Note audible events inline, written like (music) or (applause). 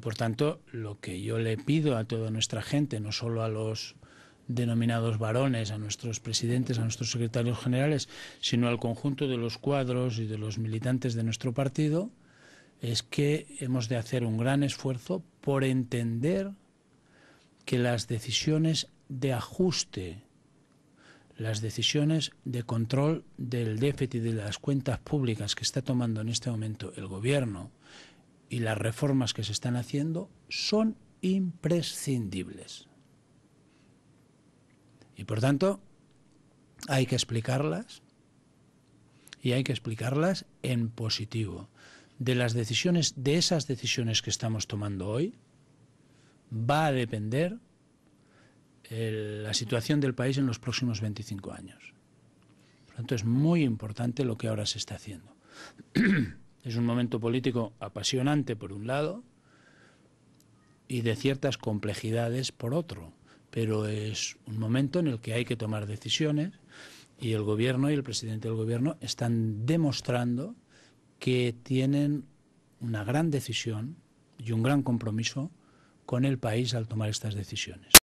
Y por tanto, lo que yo le pido a toda nuestra gente, no solo a los denominados varones, a nuestros presidentes, a nuestros secretarios generales, sino al conjunto de los cuadros y de los militantes de nuestro partido, es que hemos de hacer un gran esfuerzo por entender que las decisiones de ajuste, las decisiones de control del déficit y de las cuentas públicas que está tomando en este momento el gobierno y las reformas que se están haciendo son imprescindibles. Y por tanto, hay que explicarlas y hay que explicarlas en positivo. De las decisiones, de esas decisiones que estamos tomando hoy, va a depender eh, la situación del país en los próximos 25 años. Por tanto, es muy importante lo que ahora se está haciendo. (clears throat) Es un momento político apasionante por un lado y de ciertas complejidades por otro, pero es un momento en el que hay que tomar decisiones y el gobierno y el presidente del gobierno están demostrando que tienen una gran decisión y un gran compromiso con el país al tomar estas decisiones.